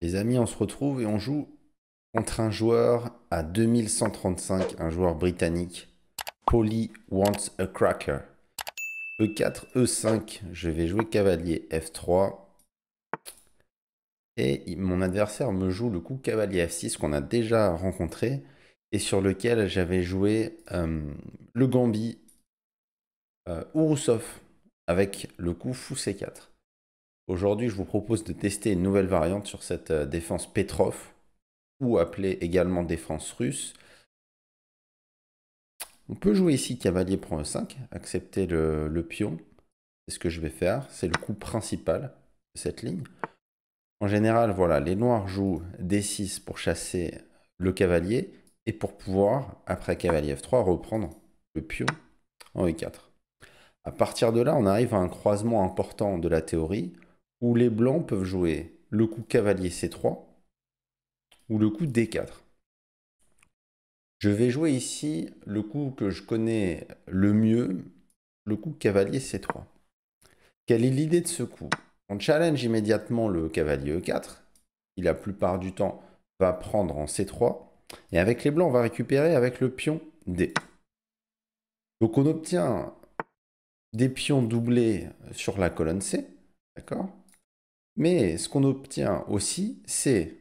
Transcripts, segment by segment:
Les amis, on se retrouve et on joue contre un joueur à 2135, un joueur britannique. Polly wants a cracker. E4, E5, je vais jouer cavalier F3. Et mon adversaire me joue le coup cavalier F6 qu'on a déjà rencontré et sur lequel j'avais joué euh, le Gambi euh, ou avec le coup fou C4. Aujourd'hui, je vous propose de tester une nouvelle variante sur cette euh, défense Petrov, ou appelée également défense russe. On peut jouer ici cavalier prend E5, accepter le, pion. C'est ce que je vais faire. C'est le coup principal de cette ligne. En général, voilà, les noirs jouent D6 pour chasser le cavalier et pour pouvoir, après cavalier F3, reprendre le pion en E4. A partir de là, on arrive à un croisement important de la théorie où les blancs peuvent jouer le coup cavalier C3 ou le coup D4. Je vais jouer ici le coup que je connais le mieux, le coup cavalier C3. Quelle est l'idée de ce coup On challenge immédiatement le cavalier E4, qui la plupart du temps va prendre en C3, et avec les blancs, on va récupérer avec le pion D. Donc on obtient des pions doublés sur la colonne C, d'accord mais ce qu'on obtient aussi, c'est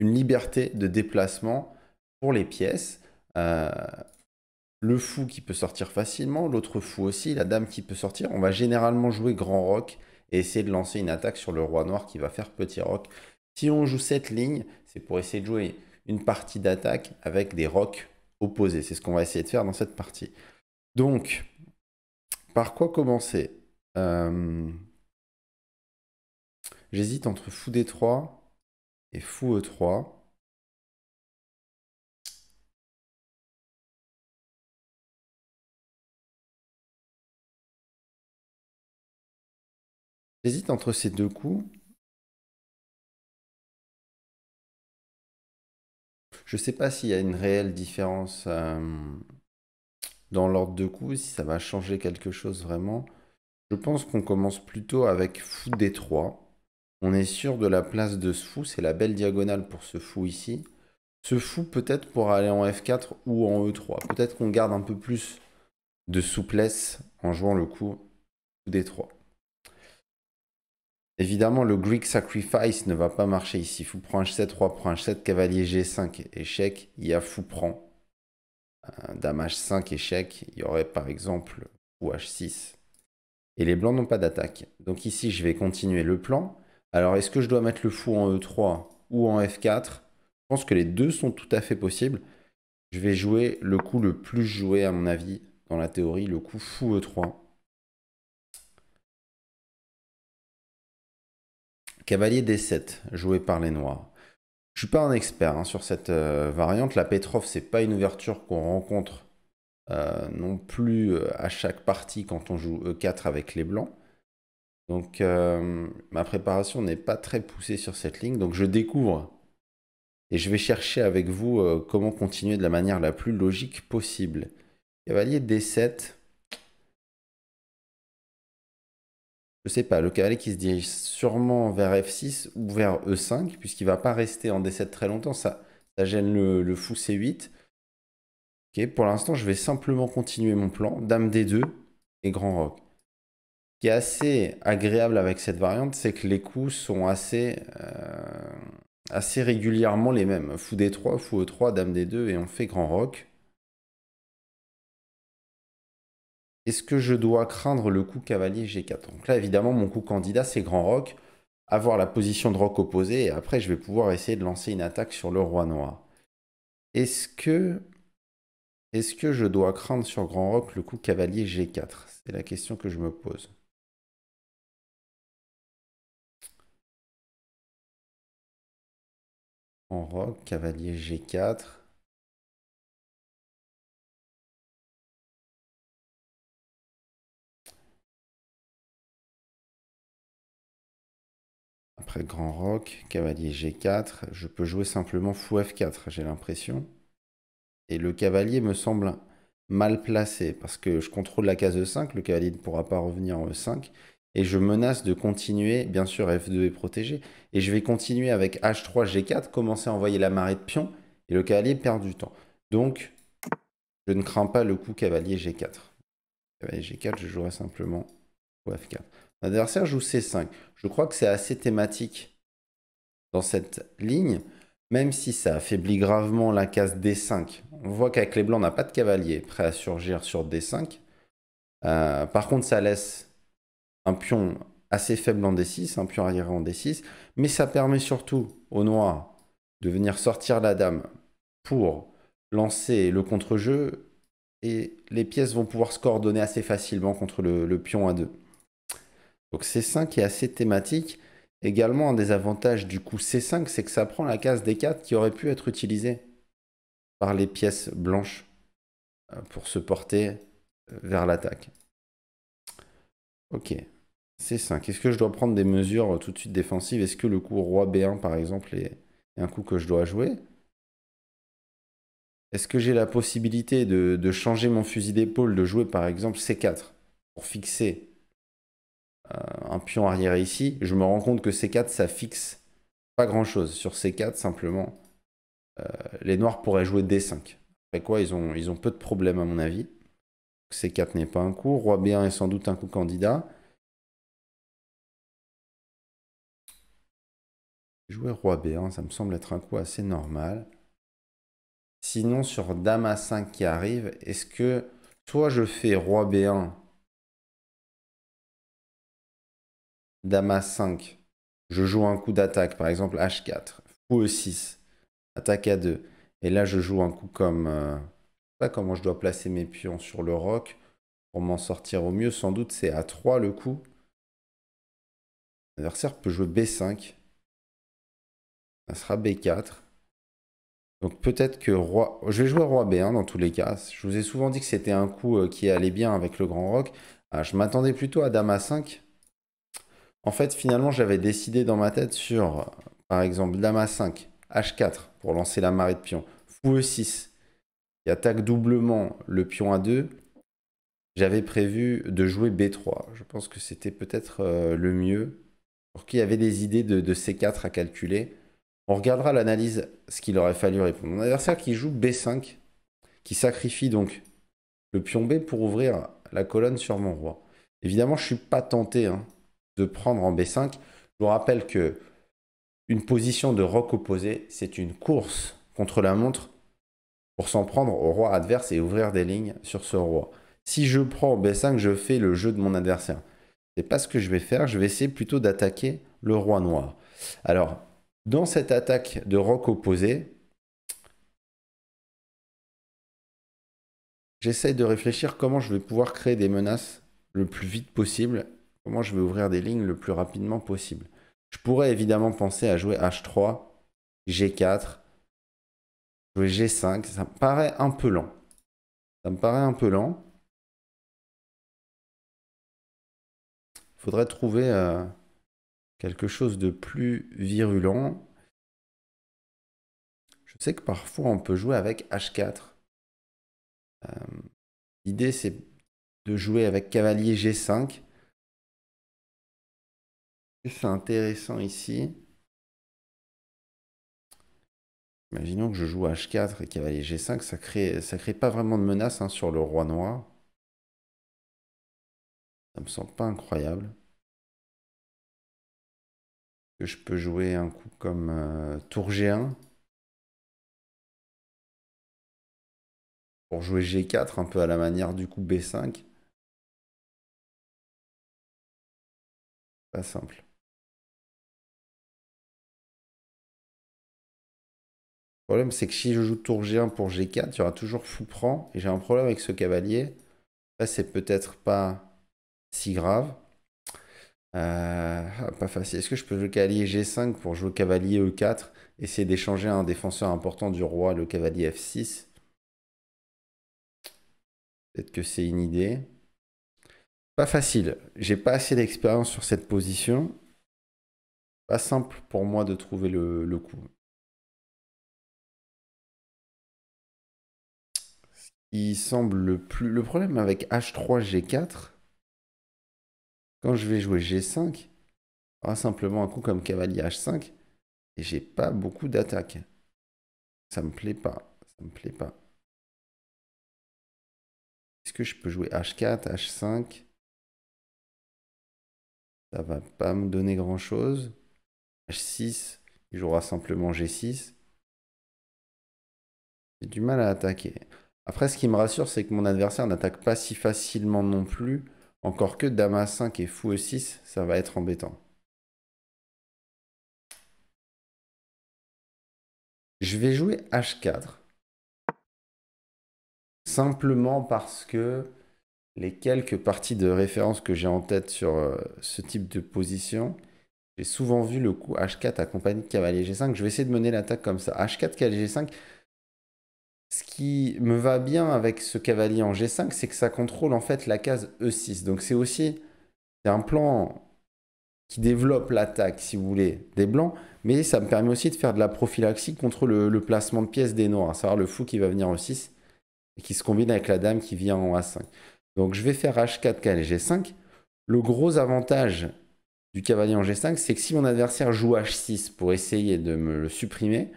une liberté de déplacement pour les pièces. Euh, le fou qui peut sortir facilement, l'autre fou aussi, la dame qui peut sortir. On va généralement jouer grand rock et essayer de lancer une attaque sur le roi noir qui va faire petit rock. Si on joue cette ligne, c'est pour essayer de jouer une partie d'attaque avec des rocs opposés. C'est ce qu'on va essayer de faire dans cette partie. Donc, par quoi commencer euh, J'hésite entre fou D3 et fou E3. J'hésite entre ces deux coups. Je ne sais pas s'il y a une réelle différence euh, dans l'ordre de coups, si ça va changer quelque chose vraiment. Je pense qu'on commence plutôt avec fou D3. On est sûr de la place de ce fou, c'est la belle diagonale pour ce fou ici. Ce fou peut-être pour aller en F4 ou en E3. Peut-être qu'on garde un peu plus de souplesse en jouant le coup d 3 Évidemment, le Greek Sacrifice ne va pas marcher ici. Fou prend H7, roi prend H7, cavalier G5, échec. Il y a fou prend. Euh, dame H5, échec. Il y aurait par exemple ou H6. Et les blancs n'ont pas d'attaque. Donc ici, je vais continuer le plan. Alors, est-ce que je dois mettre le fou en E3 ou en F4 Je pense que les deux sont tout à fait possibles. Je vais jouer le coup le plus joué, à mon avis, dans la théorie, le coup fou E3. Cavalier D7, joué par les Noirs. Je ne suis pas un expert hein, sur cette euh, variante. La Petrov, c'est pas une ouverture qu'on rencontre euh, non plus euh, à chaque partie quand on joue E4 avec les Blancs. Donc euh, ma préparation n'est pas très poussée sur cette ligne, donc je découvre et je vais chercher avec vous euh, comment continuer de la manière la plus logique possible. Cavalier D7. Je sais pas, le cavalier qui se dirige sûrement vers F6 ou vers E5, puisqu'il va pas rester en D7 très longtemps, ça, ça gêne le, fou C8. Ok, pour l'instant, je vais simplement continuer mon plan, Dame D2 et Grand Roc qui est assez agréable avec cette variante, c'est que les coups sont euh, assez, régulièrement les mêmes. Fou D3, Fou E3, Dame D2 et on fait Grand Rock. Est-ce que je dois craindre le coup cavalier G4 Donc là, évidemment, mon coup candidat, c'est Grand Roc. Avoir la position de Rock opposée et après, je vais pouvoir essayer de lancer une attaque sur le roi noir. Est-ce que est-ce que je dois craindre sur Grand Rock le coup cavalier G4 C'est la question que je me pose. en roc, cavalier G4. Après grand roc, cavalier G4, je peux jouer simplement fou F4, j'ai l'impression. Et le cavalier me semble mal placé parce que je contrôle la case E5, le cavalier ne pourra pas revenir en E5 et je menace de continuer, bien sûr F2 est protégé, et je vais continuer avec H3, G4, commencer à envoyer la marée de pion. et le cavalier perd du temps. Donc, je ne crains pas le coup cavalier G4. Cavalier G4, je jouerai simplement ou F4. L'adversaire joue C5. Je crois que c'est assez thématique dans cette ligne, même si ça affaiblit gravement la case D5. On voit qu'avec les blancs, on n'a pas de cavalier prêt à surgir sur D5. Euh, par contre, ça laisse un pion assez faible en D6, un pion arrière en D6, mais ça permet surtout au noir de venir sortir la dame pour lancer le contre-jeu et les pièces vont pouvoir se coordonner assez facilement contre le, pion à 2. Donc C5 est assez thématique. Également, un des avantages du coup C5, c'est que ça prend la case D4 qui aurait pu être utilisée par les pièces blanches euh, pour se porter euh, vers l'attaque. Ok, C5. Est-ce que je dois prendre des mesures euh, tout de suite défensives Est-ce que le coup roi B1 par exemple est, un coup que je dois jouer Est-ce que j'ai la possibilité de, changer mon fusil d'épaule, de jouer par exemple C4 pour fixer euh, un pion arrière ici Je me rends compte que C4 ça fixe pas grand chose. Sur C4 simplement, euh, les noirs pourraient jouer D5. Après quoi ils ont, ils ont peu de problèmes à mon avis. C4 n'est pas un coup. Roi B1 est sans doute un coup candidat. Jouer roi B1, ça me semble être un coup assez normal. Sinon, sur dame A5 qui arrive, est-ce que toi, je fais roi B1, dame A5, je joue un coup d'attaque, par exemple H4, ou E6, attaque A2, et là je joue un coup comme... Euh, je ne sais pas comment je dois placer mes pions sur le roc pour m'en sortir au mieux. Sans doute c'est A3 le coup. L'adversaire peut jouer B5. Ça sera B4. Donc peut-être que roi... Je vais jouer roi B1 dans tous les cas. Je vous ai souvent dit que c'était un coup euh, qui allait bien avec le grand roc. Ah, je m'attendais plutôt à dame A5. En fait, finalement, j'avais décidé dans ma tête sur, euh, par exemple, dame A5, H4 pour lancer la marée de pion. Fou E6 qui attaque doublement le pion A2. J'avais prévu de jouer B3. Je pense que c'était peut-être euh, le mieux. Pour y avait des idées de C4 à calculer. On regardera l'analyse, ce qu'il aurait fallu répondre. Mon adversaire qui joue B5, qui sacrifie donc le pion B pour ouvrir la colonne sur mon roi. Évidemment, je ne suis pas tenté hein, de prendre en B5. Je vous rappelle que une position de roc opposé, c'est une course contre la montre pour s'en prendre au roi adverse et ouvrir des lignes sur ce roi. Si je prends B5, je fais le jeu de mon adversaire. n'est pas ce que je vais faire, je vais essayer plutôt d'attaquer le roi noir. Alors, dans cette attaque de rock opposé, j'essaie de réfléchir comment je vais pouvoir créer des menaces le plus vite possible, comment je vais ouvrir des lignes le plus rapidement possible. Je pourrais évidemment penser à jouer H3, G4, jouer G5, ça me paraît un peu lent. Ça me paraît un peu lent. Il faudrait trouver... Euh, quelque chose de plus virulent. Je sais que parfois on peut jouer avec H4. Euh, l'idée c'est de jouer avec cavalier G5. C'est intéressant ici. Imaginons que je joue H4 et cavalier G5, ça crée, crée pas vraiment de menace hein, sur le roi noir. Ça me semble pas incroyable que je peux jouer un coup comme euh, tour G1 pour jouer G4 un peu à la manière du coup B5. Pas simple. Le problème, c'est que si je joue tour G1 pour G4, il y aura toujours fou prend. Et j'ai un problème avec ce cavalier. ça c'est peut-être pas si grave. Euh, ah, pas facile. Est-ce que je peux jouer cavalier G5 pour jouer cavalier E4 Essayer d'échanger un défenseur important du roi, le cavalier F6 Peut-être que c'est une idée. Pas facile. J'ai pas assez d'expérience sur cette position. Pas simple pour moi de trouver le, coup. Il semble plus. Le problème avec H3, G4, quand je vais jouer G5, aura ah, simplement un coup comme cavalier H5 et j'ai pas beaucoup d'attaques. Ça me plaît pas. Ça me plaît pas. Est-ce que je peux jouer H4, H5 Ça va pas me donner grand chose. H6, il jouera simplement G6. J'ai du mal à attaquer. Après, ce qui me rassure, c'est que mon adversaire n'attaque pas si facilement non plus. Encore que dame 5 et fou e6, ça va être embêtant. Je vais jouer h4. Simplement parce que les quelques parties de référence que j'ai en tête sur euh, ce type de position, j'ai souvent vu le coup h4 accompagné de cavalier g5. Je vais essayer de mener l'attaque comme ça. h4, cavalier g5, ce qui me va bien avec ce cavalier en G5, c'est que ça contrôle en fait la case E6. Donc c'est aussi un plan qui développe l'attaque, si vous voulez, des blancs, mais ça me permet aussi de faire de la prophylaxie contre le, placement de pièces des noirs, à savoir le fou qui va venir en 6 et qui se combine avec la dame qui vient en A5. Donc je vais faire H4, K et G5. Le gros avantage du cavalier en G5, c'est que si mon adversaire joue H6 pour essayer de me le supprimer,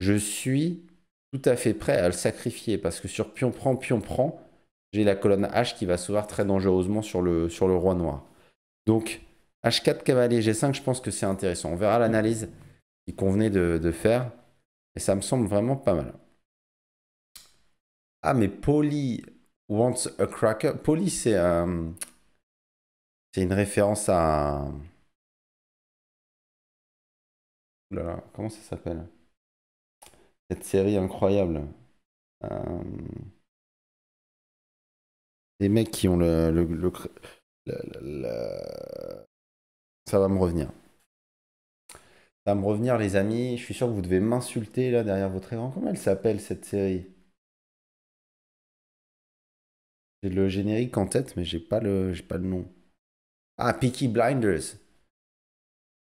je suis tout à fait prêt à le sacrifier parce que sur pion prend, pion prend, j'ai la colonne H qui va se voir très dangereusement sur le, sur le roi noir. Donc H4 cavalier G5, je pense que c'est intéressant. On verra l'analyse qu'il convenait de, faire et ça me semble vraiment pas mal. Ah mais Polly wants a cracker. Polly c'est euh, c'est une référence à comment ça s'appelle cette série incroyable. Euh, les mecs qui ont le, le, le, Ça va me revenir. Ça va me revenir, les amis. Je suis sûr que vous devez m'insulter là derrière votre écran. Comment elle s'appelle cette série J'ai le générique en tête, mais j'ai pas le, j'ai pas le nom. Ah, Peaky Blinders.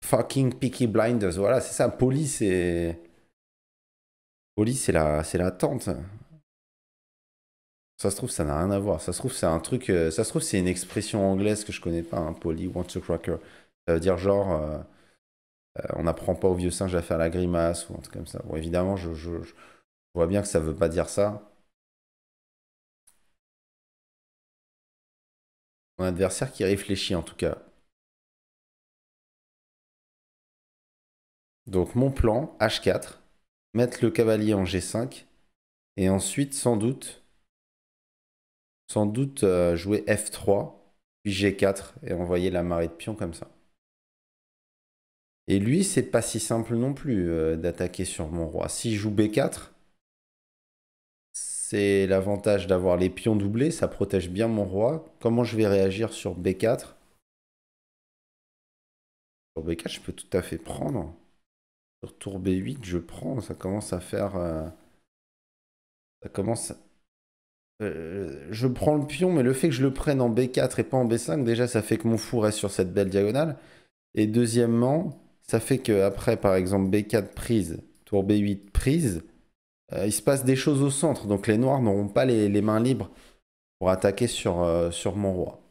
Fucking Peaky Blinders. Voilà, c'est ça. Police et Oli, c'est la, c'est la tente. Ça se trouve, ça n'a rien à voir. Ça se trouve, c'est un truc. Euh, ça se trouve, c'est une expression anglaise que je connais pas. un hein, Polly wants a cracker. Ça veut dire genre. Euh, euh, on n'apprend pas au vieux singe à faire la grimace ou un truc comme ça. Bon, évidemment, je, vois bien que ça veut pas dire ça. Mon adversaire qui réfléchit en tout cas. Donc, mon plan H4 mettre le cavalier en G5. Et ensuite, sans doute, sans doute euh, jouer F3, puis G4 et envoyer la marée de pions comme ça. Et lui, c'est pas si simple non plus euh, d'attaquer sur mon roi. S'il joue B4, c'est l'avantage d'avoir les pions doublés, ça protège bien mon roi. Comment je vais réagir sur B4 Sur B4, je peux tout à fait prendre. Sur tour B8, je prends. Ça commence à faire. Euh, ça commence. Euh, je prends le pion, mais le fait que je le prenne en B4 et pas en B5, déjà, ça fait que mon fou reste sur cette belle diagonale. Et deuxièmement, ça fait que après, par exemple, B4 prise, tour B8 prise, euh, il se passe des choses au centre. Donc les noirs n'auront pas les, mains libres pour attaquer sur, sur mon roi.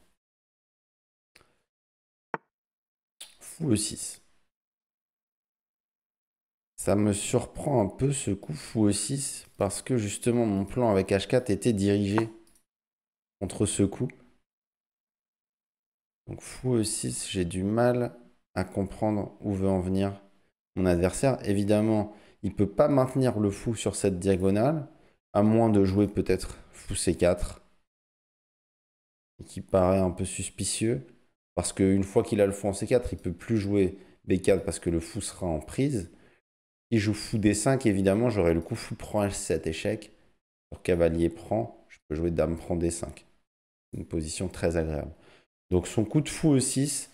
Fou le 6 ça me surprend un peu ce coup fou e 6 parce que justement mon plan avec H4 était dirigé contre ce coup. Donc fou e 6, j'ai du mal à comprendre où veut en venir mon adversaire. Évidemment, il ne peut pas maintenir le fou sur cette diagonale à moins de jouer peut-être fou C4 qui paraît un peu suspicieux parce qu'une fois qu'il a le fou en C4, il ne peut plus jouer B4 parce que le fou sera en prise je joue fou D5, évidemment, j'aurais le coup fou prend l 7 échec. Pour cavalier prend, je peux jouer dame prend D5. Une position très agréable. Donc son coup de fou E6,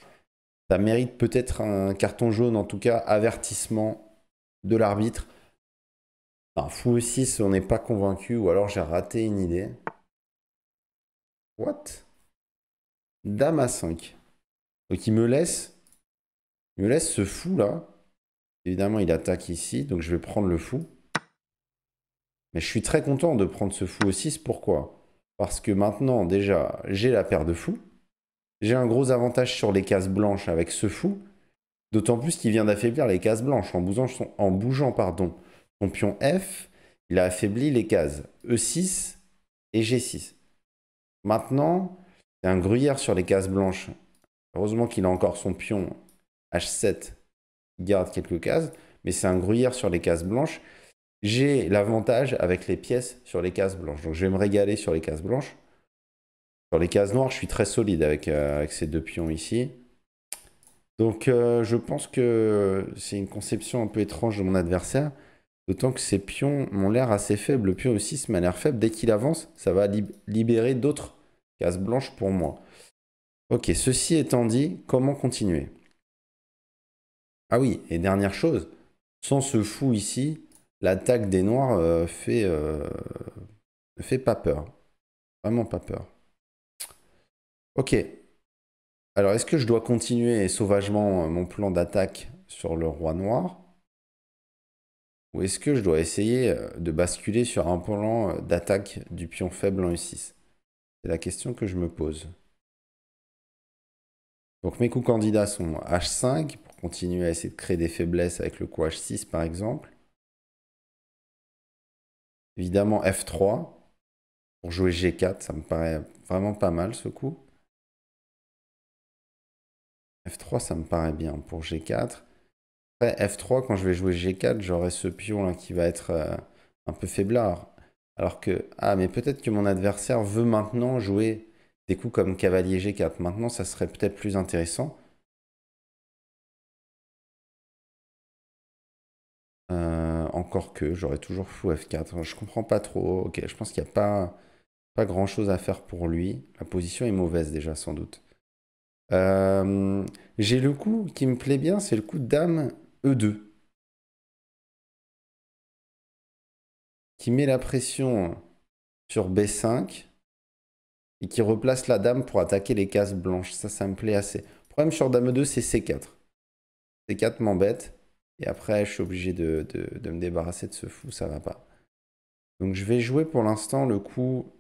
ça mérite peut-être un carton jaune, en tout cas avertissement de l'arbitre. Enfin, fou E6, on n'est pas convaincu, ou alors j'ai raté une idée. What Dame à 5. Donc me laisse, il me laisse ce fou là Évidemment, il attaque ici, donc je vais prendre le fou. Mais je suis très content de prendre ce fou aussi. 6. Pourquoi Parce que maintenant, déjà, j'ai la paire de fous. J'ai un gros avantage sur les cases blanches avec ce fou. D'autant plus qu'il vient d'affaiblir les cases blanches en bougeant, son pion F. Il a affaibli les cases E6 et G6. Maintenant, il y a un gruyère sur les cases blanches. Heureusement qu'il a encore son pion H7 garde quelques cases, mais c'est un gruyère sur les cases blanches. J'ai l'avantage avec les pièces sur les cases blanches. Donc je vais me régaler sur les cases blanches. Sur les cases noires, je suis très solide avec, euh, ces deux pions ici. Donc euh, je pense que c'est une conception un peu étrange de mon adversaire. D'autant que ces pions m'ont l'air assez faibles. Le pion aussi m'a l'air faible. Dès qu'il avance, ça va libérer d'autres cases blanches pour moi. Ok, ceci étant dit, comment continuer ah oui, et dernière chose, sans ce fou ici, l'attaque des noirs euh, euh, ne fait, fait pas peur. Vraiment pas peur. Ok. Alors, est-ce que je dois continuer sauvagement euh, mon plan d'attaque sur le roi noir Ou est-ce que je dois essayer de basculer sur un plan d'attaque du pion faible en u 6 C'est la question que je me pose. Donc mes coups candidats sont H5 continuer à essayer de créer des faiblesses avec le coup h 6 par exemple. Évidemment F3 pour jouer G4, ça me paraît vraiment pas mal ce coup. F3 ça me paraît bien pour G4. Après F3 quand je vais jouer G4 j'aurai ce pion là qui va être euh, un peu faiblard. Alors que, ah mais peut-être que mon adversaire veut maintenant jouer des coups comme cavalier G4. Maintenant ça serait peut-être plus intéressant que j'aurais toujours fou F4. Je comprends pas trop. Ok, je pense qu'il n'y a pas, pas grand chose à faire pour lui. La position est mauvaise déjà, sans doute. Euh, j'ai le coup qui me plaît bien, c'est le coup de dame E2. Qui met la pression sur B5 et qui replace la dame pour attaquer les cases blanches. Ça, ça me plaît assez. Le problème sur dame E2, c'est C4. C4 m'embête. Et après, je suis obligé de, me débarrasser de ce fou, ça va pas. Donc je vais jouer pour l'instant le coup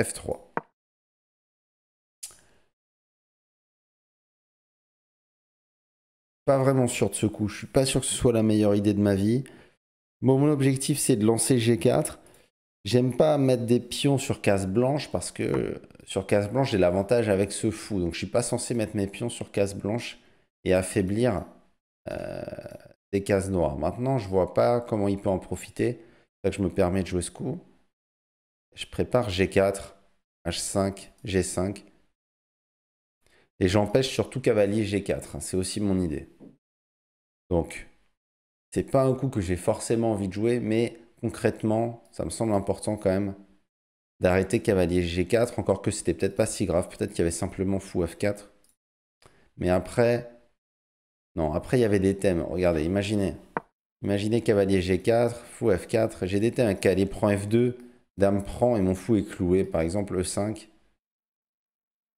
F3. Pas vraiment sûr de ce coup, je suis pas sûr que ce soit la meilleure idée de ma vie. mon objectif c'est de lancer G4. J'aime pas mettre des pions sur case blanche parce que sur case blanche j'ai l'avantage avec ce fou. Donc je suis pas censé mettre mes pions sur case blanche et affaiblir euh, des cases noires. Maintenant, je vois pas comment il peut en profiter. C'est que je me permets de jouer ce coup. Je prépare G4, H5, G5. Et j'empêche surtout cavalier G4. Hein, c'est aussi mon idée. Donc, c'est pas un coup que j'ai forcément envie de jouer, mais concrètement, ça me semble important quand même d'arrêter cavalier G4, encore que c'était peut-être pas si grave, peut-être qu'il y avait simplement fou F4. Mais après, non, après, il y avait des thèmes. Regardez, imaginez. Imaginez cavalier G4, fou F4. J'ai des thèmes cavalier prend F2, dame prend et mon fou est cloué. Par exemple, E5.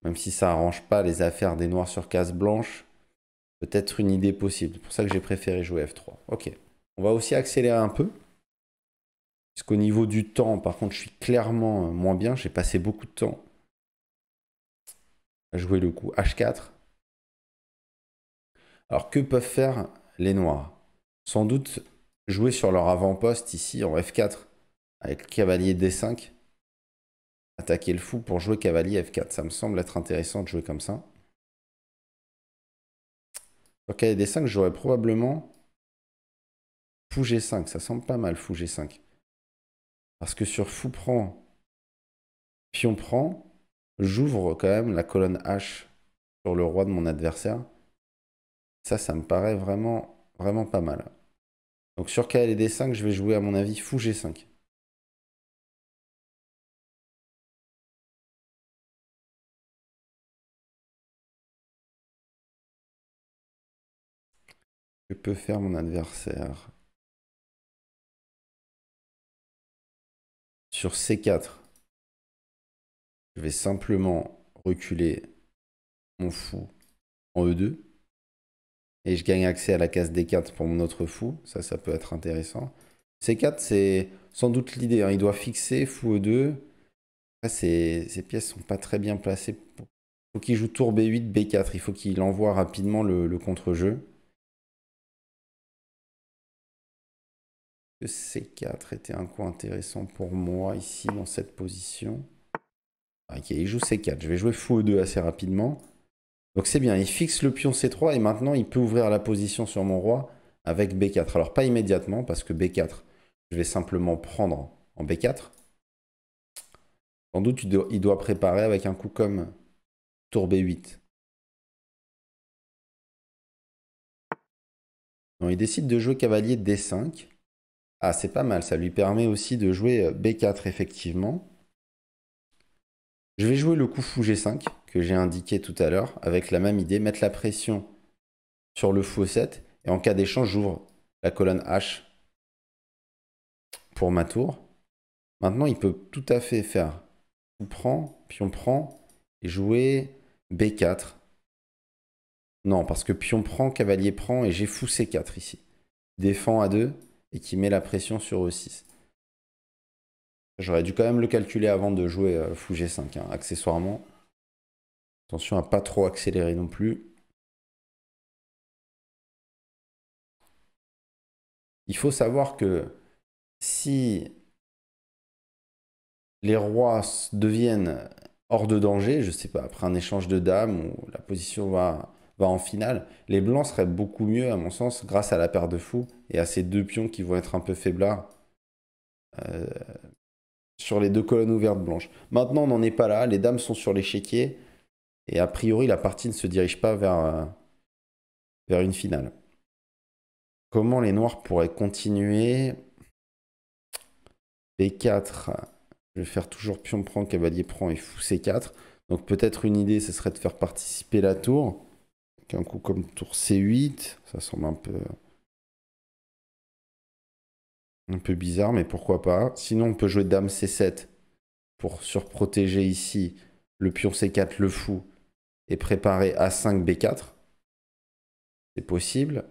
Même si ça arrange pas les affaires des noirs sur case blanche, peut-être une idée possible. C'est pour ça que j'ai préféré jouer F3. Ok. On va aussi accélérer un peu. Puisqu'au niveau du temps, par contre, je suis clairement moins bien. J'ai passé beaucoup de temps à jouer le coup H4. Alors que peuvent faire les noirs Sans doute jouer sur leur avant-poste ici en F4 avec le cavalier D5. Attaquer le fou pour jouer cavalier F4. Ça me semble être intéressant de jouer comme ça. Sur cavalier D5, j'aurais probablement fou G5. Ça semble pas mal fou G5. Parce que sur fou prend, pion prend, j'ouvre quand même la colonne H sur le roi de mon adversaire. Ça, ça me paraît vraiment, vraiment pas mal. Donc sur KLD5, je vais jouer à mon avis Fou G5. Que peut faire mon adversaire Sur C4, je vais simplement reculer mon fou en E2 et je gagne accès à la case D4 pour mon autre fou. Ça, ça peut être intéressant. C4, c'est sans doute l'idée. Hein. Il doit fixer fou E2. ces, pièces pièces sont pas très bien placées. Il faut qu'il joue tour B8, B4. Il faut qu'il envoie rapidement le, contre-jeu. C4 était un coup intéressant pour moi ici dans cette position. Ah, ok, il joue C4. Je vais jouer fou E2 assez rapidement. Donc c'est bien, il fixe le pion C3 et maintenant il peut ouvrir la position sur mon roi avec B4. Alors pas immédiatement parce que B4, je vais simplement prendre en B4. Sans doute il doit préparer avec un coup comme tour B8. il décide de jouer cavalier D5. Ah, c'est pas mal, ça lui permet aussi de jouer B4 effectivement. Je vais jouer le coup fou G5 que j'ai indiqué tout à l'heure, avec la même idée, mettre la pression sur le fou 7 et en cas d'échange, j'ouvre la colonne H pour ma tour. Maintenant, il peut tout à fait faire on prend, pion prend et jouer B4. Non, parce que pion prend, cavalier prend et j'ai fou C4 ici. Défend à 2 et qui met la pression sur E6. J'aurais dû quand même le calculer avant de jouer euh, fou G5, hein, accessoirement. Attention à pas trop accélérer non plus. Il faut savoir que si les rois deviennent hors de danger, je sais pas, après un échange de dames où la position va, en finale, les blancs seraient beaucoup mieux, à mon sens, grâce à la paire de fous et à ces deux pions qui vont être un peu faiblards euh, sur les deux colonnes ouvertes blanches. Maintenant, on n'en est pas là, les dames sont sur l'échiquier, et a priori, la partie ne se dirige pas vers, euh, vers une finale. Comment les noirs pourraient continuer B4, je vais faire toujours pion prend, cavalier prend et fou C4. Donc peut-être une idée, ce serait de faire participer la tour. Avec un coup comme tour C8, ça semble un peu... Un peu bizarre, mais pourquoi pas. Sinon, on peut jouer dame C7 pour surprotéger ici le pion C4, le fou, et préparer A5, B4. C'est possible.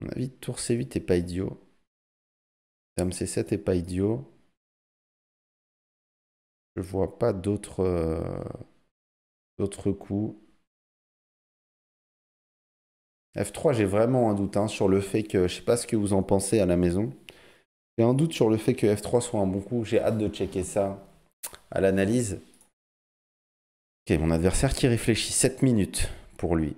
mon avis, tour C8 est pas idiot. Dame C7 est pas idiot. Je vois pas d'autres euh, d'autres coups. F3, j'ai vraiment un doute hein, sur le fait que, je sais pas ce que vous en pensez à la maison, j'ai un doute sur le fait que F3 soit un bon coup. J'ai hâte de checker ça à l'analyse. Ok, mon adversaire qui réfléchit 7 minutes pour lui.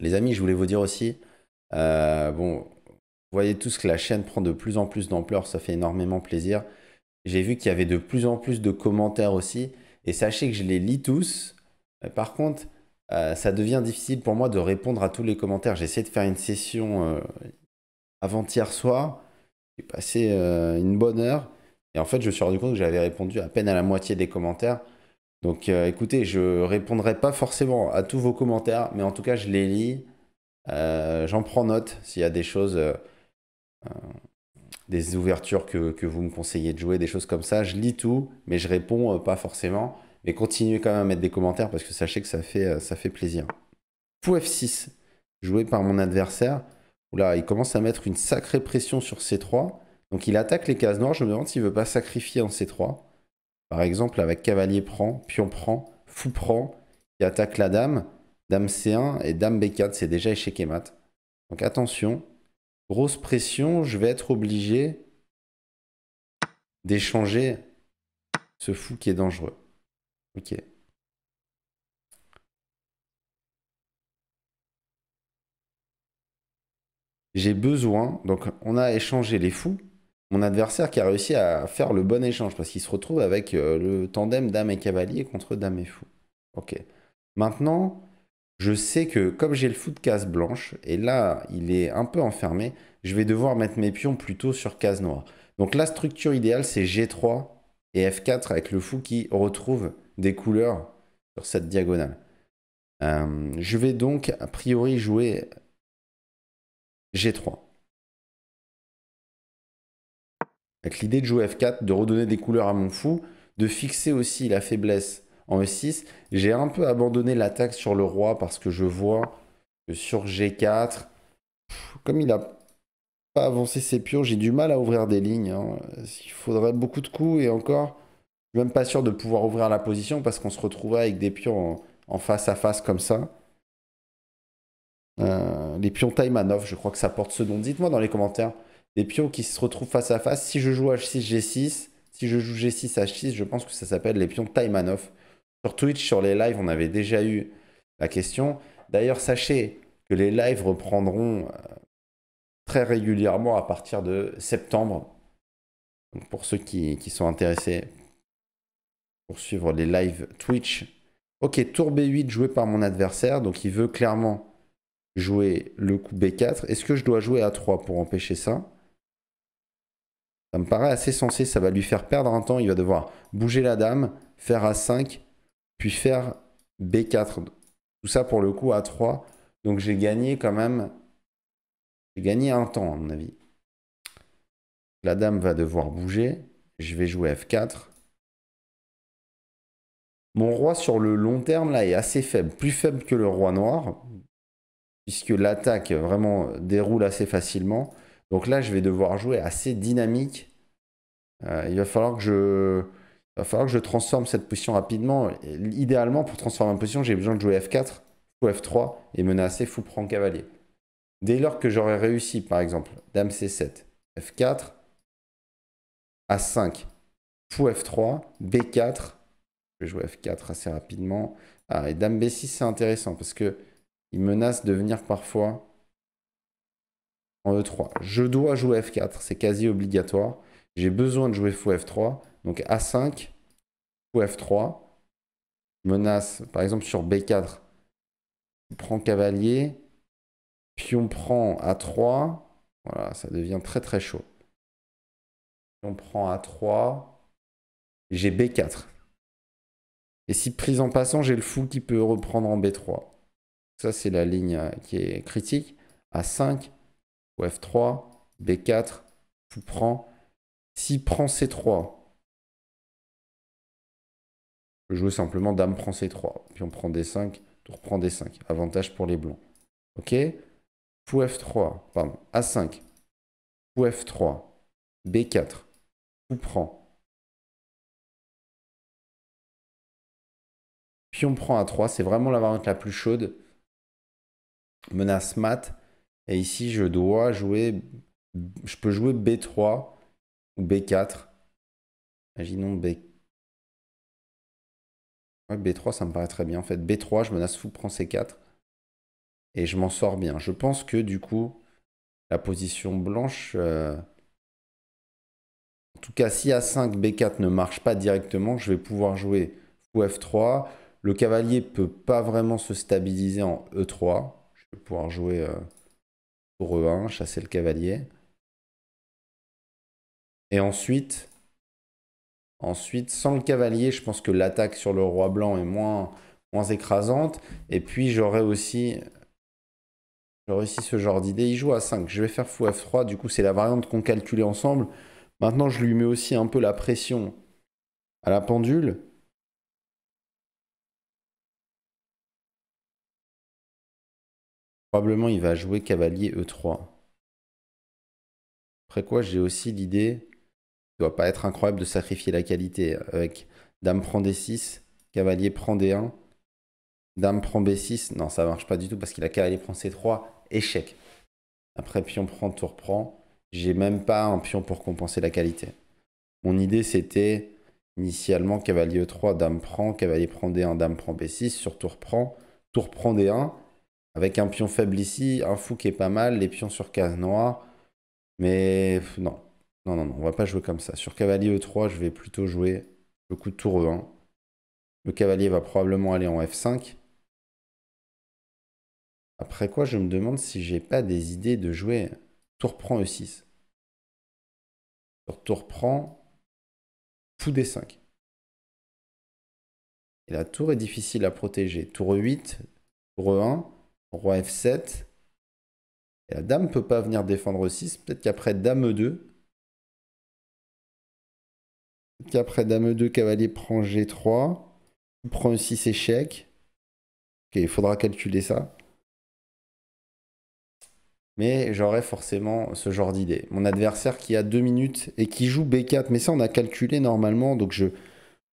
Les amis, je voulais vous dire aussi, euh, bon, vous voyez tous que la chaîne prend de plus en plus d'ampleur, ça fait énormément plaisir. J'ai vu qu'il y avait de plus en plus de commentaires aussi, et sachez que je les lis tous. Euh, par contre, euh, ça devient difficile pour moi de répondre à tous les commentaires. J'ai essayé de faire une session euh, avant-hier soir. J'ai passé euh, une bonne heure. Et en fait, je me suis rendu compte que j'avais répondu à peine à la moitié des commentaires. Donc écoutez, je ne répondrai pas forcément à tous vos commentaires, mais en tout cas, je les lis. J'en prends note s'il y a des choses, des ouvertures que, que, vous me conseillez de jouer, des choses comme ça. Je lis tout, mais je réponds pas forcément. Mais continuez quand même à mettre des commentaires parce que sachez que ça fait, euh, ça fait plaisir. Fou F6, joué par mon adversaire. Oula, il commence à mettre une sacrée pression sur C3. Donc il attaque les cases noires. Je me demande s'il ne veut pas sacrifier en C3. Par exemple, avec cavalier prend, pion prend, fou prend, qui attaque la dame, dame C1 et dame B4. C'est déjà échec et mat. Donc attention, grosse pression. Je vais être obligé d'échanger ce fou qui est dangereux. Ok. J'ai besoin, donc on a échangé les fous, mon adversaire qui a réussi à faire le bon échange, parce qu'il se retrouve avec euh, le tandem dame et cavalier contre dame et fou. Ok. Maintenant, je sais que comme j'ai le fou de case blanche, et là il est un peu enfermé, je vais devoir mettre mes pions plutôt sur case noire. Donc la structure idéale c'est G3 et F4 avec le fou qui retrouve des couleurs sur cette diagonale. Euh, je vais donc a priori jouer G3. Avec l'idée de jouer F4, de redonner des couleurs à mon fou, de fixer aussi la faiblesse en E6. J'ai un peu abandonné l'attaque sur le roi parce que je vois que sur G4, comme il n'a pas avancé ses pions, j'ai du mal à ouvrir des lignes. Hein. Il faudrait beaucoup de coups et encore, je suis même pas sûr de pouvoir ouvrir la position parce qu'on se retrouvait avec des pions en, face à face comme ça. Euh, les pions Taimanov, je crois que ça porte ce nom. Dites-moi dans les commentaires. Des pions qui se retrouvent face à face. Si je joue H6, G6, si je joue G6, H6, je pense que ça s'appelle les pions Taimanov. Sur Twitch, sur les lives, on avait déjà eu la question. D'ailleurs, sachez que les lives reprendront euh, très régulièrement à partir de septembre. pour ceux qui sont intéressés pour suivre les lives Twitch. Ok, tour B8 joué par mon adversaire, donc il veut clairement jouer le coup B4. Est-ce que je dois jouer A3 pour empêcher ça Ça me paraît assez sensé, ça va lui faire perdre un temps, il va devoir bouger la dame, faire A5, puis faire B4. Tout ça pour le coup A3, donc j'ai gagné quand même, j'ai gagné un temps à mon avis. La dame va devoir bouger, je vais jouer F4. Mon roi sur le long terme là est assez faible, plus faible que le roi noir, puisque l'attaque vraiment déroule assez facilement. Donc là, je vais devoir jouer assez dynamique. Euh, il va falloir que je, va falloir que je transforme cette position rapidement. idéalement, pour transformer une position, j'ai besoin de jouer F4 ou F3 et menacer fou prend cavalier. Dès lors que j'aurai réussi, par exemple, Dame C7, F4, A5, fou F3, B4, je vais jouer F4 assez rapidement. Ah, et Dame B6, c'est intéressant parce que il menace de venir parfois en E3. Je dois jouer F4, c'est quasi obligatoire. J'ai besoin de jouer fou F3. Donc A5, fou F3. Menace, par exemple, sur B4. Je prends cavalier. Puis on prend A3. Voilà, ça devient très très chaud. On prend A3. J'ai B4. Et si prise en passant, j'ai le fou qui peut reprendre en B3. Ça, c'est la ligne euh, qui est critique. A5, ou F3, B4, fou prend. S'il prend C3, je peux jouer simplement dame prend C3. Puis on prend D5, tout reprend D5. Avantage pour les blancs. Ok Fou F3, pardon, A5, fou F3, B4, fou prend, on prend à 3, c'est vraiment la variante la plus chaude. Menace mat. Et ici, je dois jouer. Je peux jouer B3 ou B4. Imaginons B. B3, ça me paraît très bien. En fait, B3, je menace fou, prend C4. Et je m'en sors bien. Je pense que du coup, la position blanche. Euh, en tout cas, si A5, B4 ne marche pas directement, je vais pouvoir jouer fou F3, le cavalier peut pas vraiment se stabiliser en E3. Je vais pouvoir jouer euh, pour E1, chasser le cavalier. Et ensuite, ensuite, sans le cavalier, je pense que l'attaque sur le roi blanc est moins, moins écrasante. Et puis j'aurais aussi J'aurais aussi ce genre d'idée. Il joue à 5. Je vais faire fou F3. Du coup, c'est la variante qu'on calculait ensemble. Maintenant, je lui mets aussi un peu la pression à la pendule. Probablement, il va jouer cavalier E3. Après quoi, j'ai aussi l'idée, ne doit pas être incroyable de sacrifier la qualité hein. avec dame prend D6, cavalier prend D1, dame prend B6. Non, ça marche pas du tout parce qu'il a cavalier prend C3, échec. Après, pion prend, tour prend. J'ai même pas un pion pour compenser la qualité. Mon idée, c'était initialement cavalier E3, dame prend, cavalier prend D1, dame prend B6, sur tour prend, tour prend D1. Avec un pion faible ici, un fou qui est pas mal, les pions sur case noire. Mais non, non, non, non, on va pas jouer comme ça. Sur cavalier E3, je vais plutôt jouer le coup de tour E1. Le cavalier va probablement aller en F5. Après quoi, je me demande si j'ai pas des idées de jouer tour prend E6. Sur tour prend, fou D5. Et la tour est difficile à protéger. Tour E8, tour E1, Roi F7. Et la dame ne peut pas venir défendre 6. Peut-être qu'après dame E2. Peut-être qu'après dame E2, cavalier prend G3. prend 6 échec. Ok, il faudra calculer ça. Mais j'aurais forcément ce genre d'idée. Mon adversaire qui a 2 minutes et qui joue B4. Mais ça, on a calculé normalement. Donc je,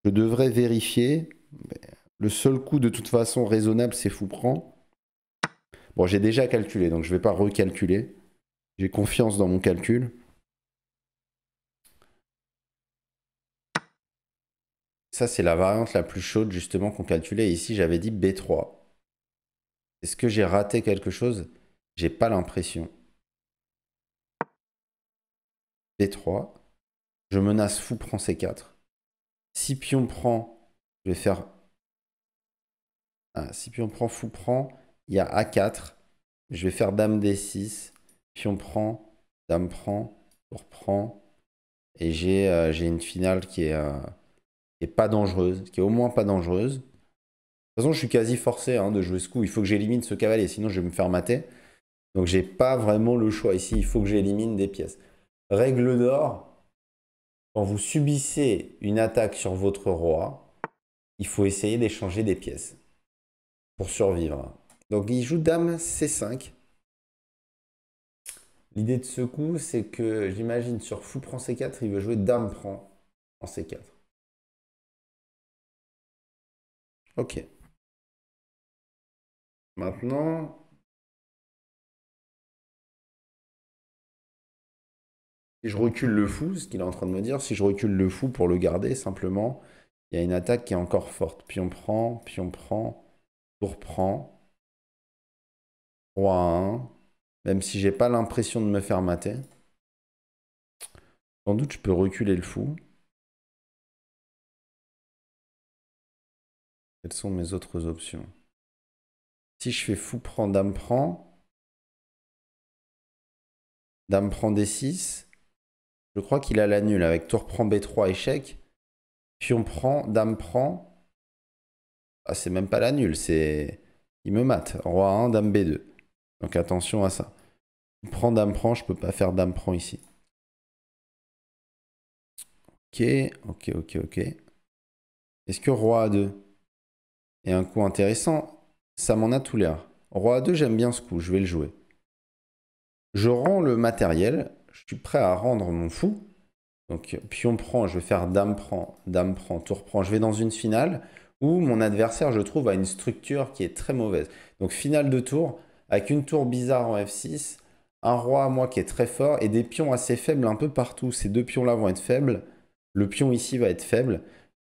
je devrais vérifier. Le seul coup de toute façon raisonnable, c'est fou prend. Bon, j'ai déjà calculé, donc je ne vais pas recalculer. J'ai confiance dans mon calcul. Ça, c'est la variante la plus chaude, justement, qu'on calculait. Ici, j'avais dit B3. Est-ce que j'ai raté quelque chose J'ai pas l'impression. B3. Je menace fou prend C4. Si pion prend, je vais faire... Ah, si pion prend, fou prend, il y a A4. Je vais faire Dame D6. on prend. Dame prend. reprend, reprend, Et euh, j'ai une finale euh, qui est, pas dangereuse. Qui est au moins pas dangereuse. De toute façon, je suis quasi forcé hein, de jouer ce coup. Il faut que j'élimine ce cavalier, sinon je vais me faire mater. Donc j'ai pas vraiment le choix. Ici, il faut que j'élimine des pièces. Règle d'or, quand vous subissez une attaque sur votre roi, il faut essayer d'échanger des pièces pour survivre. Donc il joue dame C5. L'idée de ce coup, c'est que j'imagine sur fou prend C4, il veut jouer dame prend en C4. Ok. Maintenant, si je recule le fou, ce qu'il est en train de me dire, si je recule le fou pour le garder, simplement, il y a une attaque qui est encore forte. Puis on prend, puis on prend, tour prend, roi 1. Hein. Même si j'ai pas l'impression de me faire mater. Sans doute, je peux reculer le fou. Quelles sont mes autres options Si je fais fou prend, dame prend. Dame prend D6. Je crois qu'il a la nulle avec tour prend B3 échec. Pion prend, dame prend. Ah, c'est même pas la nulle, c'est. Il me mate. Roi 1, dame B2. Donc attention à ça. Prends dame prend, je peux pas faire dame prend ici. Ok, ok, ok, ok. Est-ce que roi A2 est un coup intéressant Ça m'en a tout l'air. Roi A2, j'aime bien ce coup, je vais le jouer. Je rends le matériel, je suis prêt à rendre mon fou. Donc pion prend, je vais faire dame prend, dame prend, tour prend. Je vais dans une finale où mon adversaire, je trouve, a une structure qui est très mauvaise. Donc finale de tour, avec une tour bizarre en F6, un roi à moi qui est très fort et des pions assez faibles un peu partout. Ces deux pions-là vont être faibles. Le pion ici va être faible.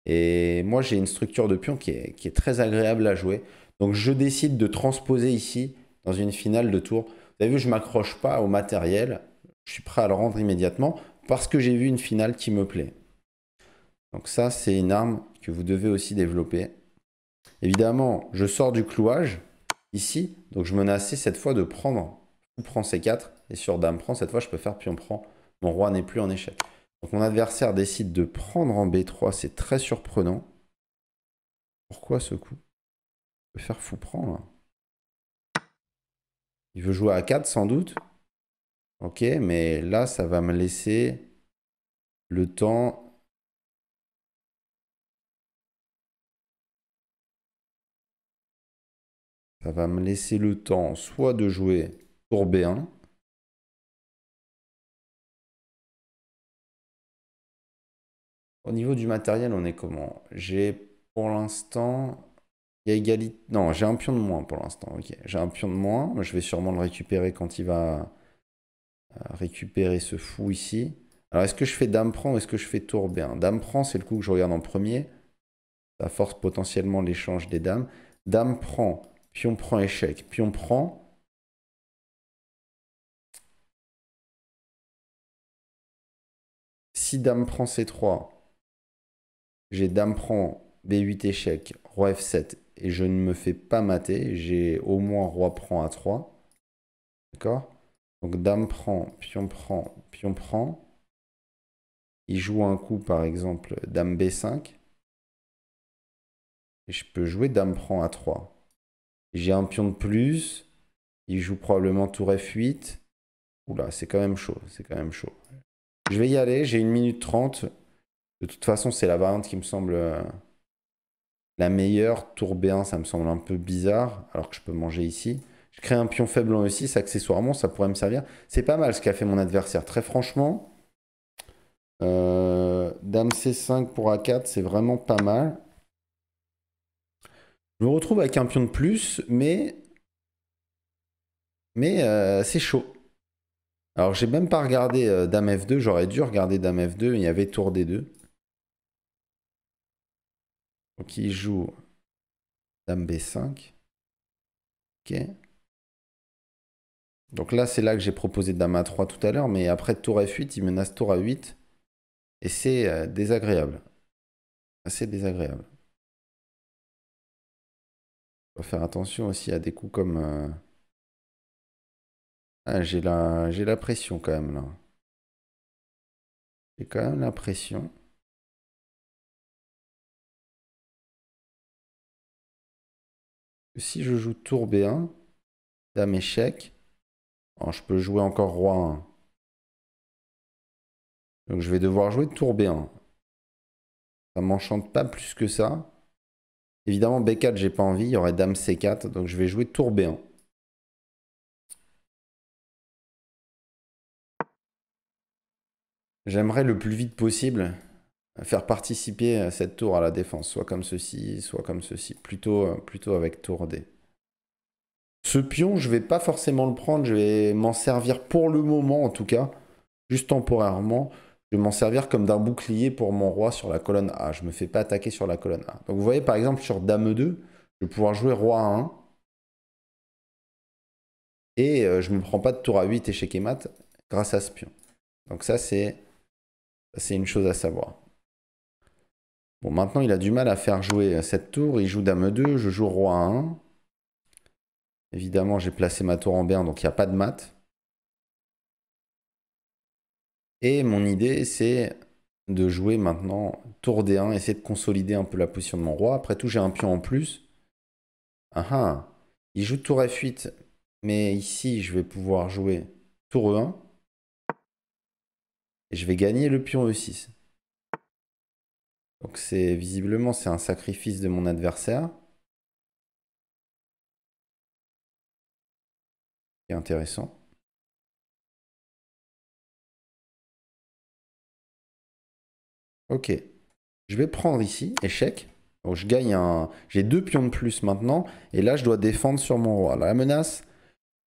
Et moi, j'ai une structure de pions qui est, qui est, très agréable à jouer. Donc, je décide de transposer ici dans une finale de tour. Vous avez vu, je ne m'accroche pas au matériel. Je suis prêt à le rendre immédiatement parce que j'ai vu une finale qui me plaît. Donc ça, c'est une arme que vous devez aussi développer. Évidemment, je sors du clouage ici donc je menaçais cette fois de prendre. Fou prend C4 et sur dame prend. Cette fois, je peux faire pion prend. Mon roi n'est plus en échec. Donc mon adversaire décide de prendre en B3. C'est très surprenant. Pourquoi ce coup Je peux faire fou prend là. Il veut jouer à 4 sans doute. Ok, mais là, ça va me laisser le temps Ça va me laisser le temps soit de jouer tour B1, Au niveau du matériel, on est comment J'ai pour l'instant. Il y a égalité. Non, j'ai un pion de moins pour l'instant. Ok, j'ai un pion de moins. Je vais sûrement le récupérer quand il va euh, récupérer ce fou ici. Alors, est-ce que je fais dame prend ou est-ce que je fais tour B1 Dame prend, c'est le coup que je regarde en premier. Ça force potentiellement l'échange des dames. Dame prend, puis on prend échec, puis on prend si dame prend c3, j'ai dame prend b8 échec, roi f7, et je ne me fais pas mater, j'ai au moins roi prend a3. D'accord Donc dame prend, pion prend, pion prend. Il joue un coup, par exemple, dame b5. Et je peux jouer dame prend a3. J'ai un pion de plus. Il joue probablement tour F8. Oula, c'est quand même chaud. C'est quand même chaud. Je vais y aller. J'ai une minute 30. De toute façon, c'est la variante qui me semble euh, la meilleure. Tour B1, ça me semble un peu bizarre, alors que je peux manger ici. Je crée un pion faible en E6, accessoirement, ça pourrait me servir. C'est pas mal ce qu'a fait mon adversaire. Très franchement, euh, Dame C5 pour A4, c'est vraiment pas mal. Je me retrouve avec un pion de plus, mais. Mais euh, c'est chaud. Alors j'ai même pas regardé euh, Dame F2, j'aurais dû regarder Dame F2, il y avait Tour D2. Donc il joue Dame B5. Ok. Donc là, c'est là que j'ai proposé Dame A3 tout à l'heure, mais après Tour F8, il menace Tour A8. Et c'est euh, désagréable. Assez désagréable faut faire attention aussi à des coups comme. Euh, ah, j'ai la... j'ai la pression quand même là. J'ai quand même la pression. Si je joue tour B1, dame échec, oh, je peux jouer encore roi 1. Donc je vais devoir jouer tour B1. Ça m'enchante pas plus que ça. Évidemment, B4, j'ai pas envie. Il y aurait Dame C4. Donc je vais jouer Tour B1. J'aimerais le plus vite possible faire participer euh, cette tour à la défense, soit comme ceci, soit comme ceci, plutôt, euh, plutôt avec tour D. Ce pion, je vais pas forcément le prendre, je vais m'en servir pour le moment en tout cas, juste temporairement je vais m'en servir comme d'un bouclier pour mon roi sur la colonne A. Je ne me fais pas attaquer sur la colonne A. Donc vous voyez par exemple sur Dame 2, je vais pouvoir jouer Roi 1. Et euh, je ne me prends pas de tour à 8 échec et mat grâce à ce pion. Donc ça c'est une chose à savoir. Bon, maintenant, il a du mal à faire jouer euh, cette tour. Il joue dame 2, je joue roi 1. Évidemment, j'ai placé ma tour en b donc il n'y a pas de mat. Et mon idée, c'est de jouer maintenant tour D1, essayer de consolider un peu la position de mon roi. Après tout, j'ai un pion en plus. Ah ah, il joue tour F8, mais ici, je vais pouvoir jouer tour E1. Et je vais gagner le pion E6. Donc c'est visiblement c'est un sacrifice de mon adversaire. C'est intéressant. Ok. Je vais prendre ici, échec. Donc je gagne un... J'ai deux pions de plus maintenant. Et là, je dois défendre sur mon roi. la menace,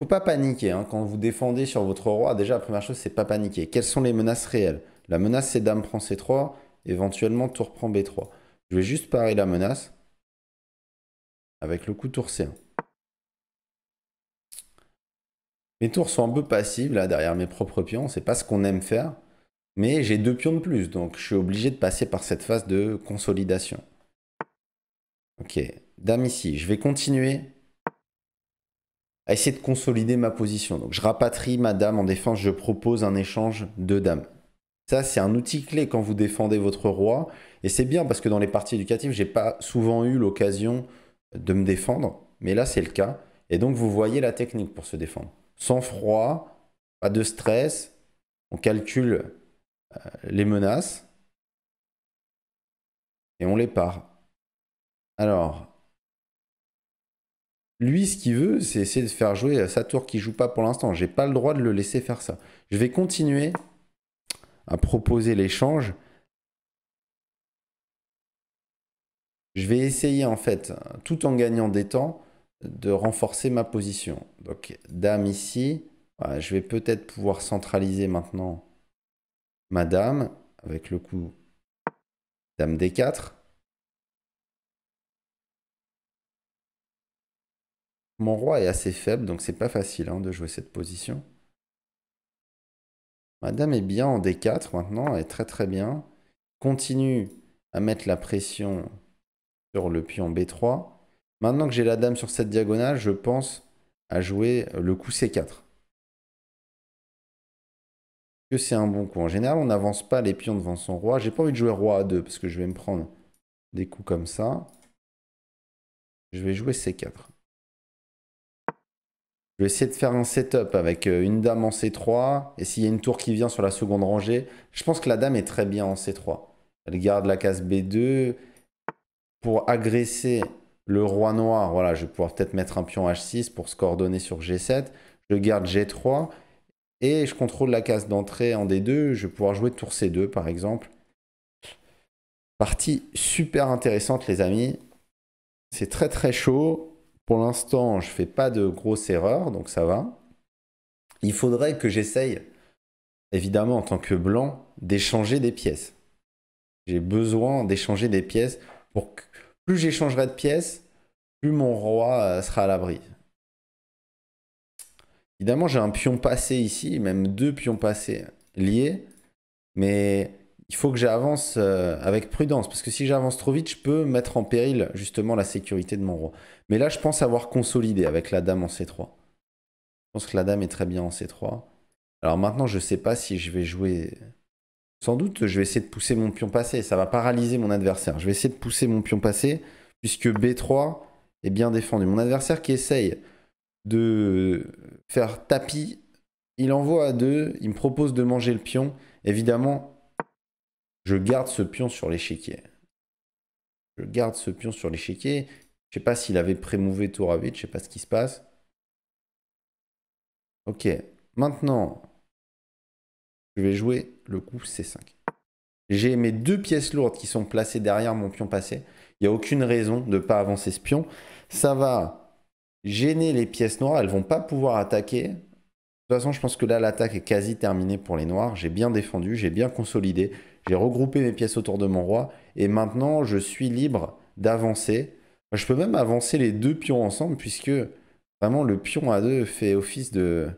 faut pas paniquer. Hein. Quand vous défendez sur votre roi, déjà, la première chose, c'est pas paniquer. Quelles sont les menaces réelles La menace, c'est dame prend C3, éventuellement tour prend B3. Je vais juste parer la menace avec le coup tour C1. Mes tours sont un peu passives, là, derrière mes propres pions. C'est pas ce qu'on aime faire. Mais j'ai deux pions de plus, donc je suis obligé de passer par cette phase de consolidation. Ok, dame ici, je vais continuer à essayer de consolider ma position. Donc je rapatrie ma dame en défense, je propose un échange de dames. Ça, c'est un outil clé quand vous défendez votre roi. Et c'est bien parce que dans les parties éducatives, j'ai pas souvent eu l'occasion de me défendre. Mais là, c'est le cas. Et donc, vous voyez la technique pour se défendre. Sans froid, pas de stress. On calcule les menaces. Et on les part. Alors, lui, ce qu'il veut, c'est essayer de faire jouer sa tour qui joue pas pour l'instant. J'ai pas le droit de le laisser faire ça. Je vais continuer à proposer l'échange. Je vais essayer en fait, tout en gagnant des temps, de renforcer ma position. Donc dame ici, je vais peut-être pouvoir centraliser maintenant Madame, avec le coup Dame D4. Mon roi est assez faible, donc c'est pas facile hein, de jouer cette position. Madame est bien en D4 maintenant, elle est très très bien. Continue à mettre la pression sur le pion B3. Maintenant que j'ai la dame sur cette diagonale, je pense à jouer le coup C4 c'est un bon coup En général, on n'avance pas les pions devant son roi. J'ai pas envie de jouer roi à 2 parce que je vais me prendre des coups comme ça. Je vais jouer C4. Je vais essayer de faire un setup avec euh, une dame en C3. Et s'il y a une tour qui vient sur la seconde rangée, je pense que la dame est très bien en C3. Elle garde la case B2. Pour agresser le roi noir, voilà, je vais pouvoir peut-être mettre un pion H6 pour se coordonner sur G7. Je garde G3 et je contrôle la case d'entrée en D2, je vais pouvoir jouer tour C2 par exemple. Partie super intéressante les amis, c'est très très chaud, pour l'instant je ne fais pas de grosses erreurs, donc ça va. Il faudrait que j'essaye, évidemment en tant que blanc, d'échanger des pièces. J'ai besoin d'échanger des pièces pour que plus j'échangerai de pièces, plus mon roi euh, sera à l'abri. Évidemment, j'ai un pion passé ici, même deux pions passés liés. Mais il faut que j'avance euh, avec prudence, parce que si j'avance trop vite, je peux mettre en péril justement la sécurité de mon roi. Mais là, je pense avoir consolidé avec la dame en C3. Je pense que la dame est très bien en C3. Alors maintenant, je ne sais pas si je vais jouer... Sans doute, je vais essayer de pousser mon pion passé. Ça va paralyser mon adversaire. Je vais essayer de pousser mon pion passé, puisque B3 est bien défendu. Mon adversaire qui essaye de faire tapis. Il envoie à deux, il me propose de manger le pion. Évidemment, je garde ce pion sur l'échiquier. Je garde ce pion sur l'échiquier. Je ne sais pas s'il avait pré-mouvé tour à 8, je ne sais pas ce qui se passe. Ok, maintenant, je vais jouer le coup C5. J'ai mes deux pièces lourdes qui sont placées derrière mon pion passé. Il n'y a aucune raison de ne pas avancer ce pion. Ça va gêner les pièces noires. Elles vont pas pouvoir attaquer. De toute façon, je pense que là, l'attaque est quasi terminée pour les noirs. J'ai bien défendu, j'ai bien consolidé, j'ai regroupé mes pièces autour de mon roi. Et maintenant, je suis libre d'avancer. Je peux même avancer les deux pions ensemble, puisque vraiment le pion à deux fait office de,